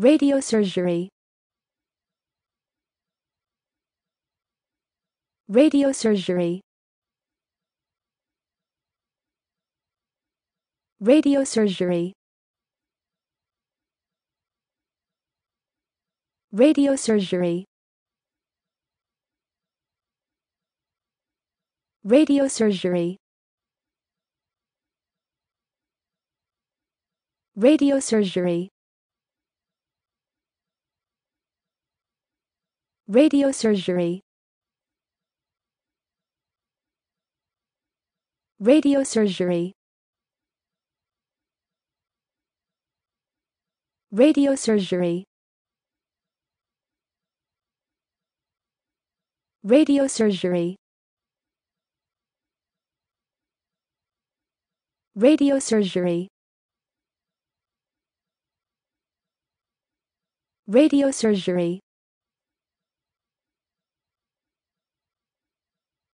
Radio Radio Radio surgery. surgery. surgery. Radio surgery. Radio surgery. Radio surgery. Radio Radio Radio surgery. surgery. surgery. Radio surgery. Radio surgery. Radio surgery.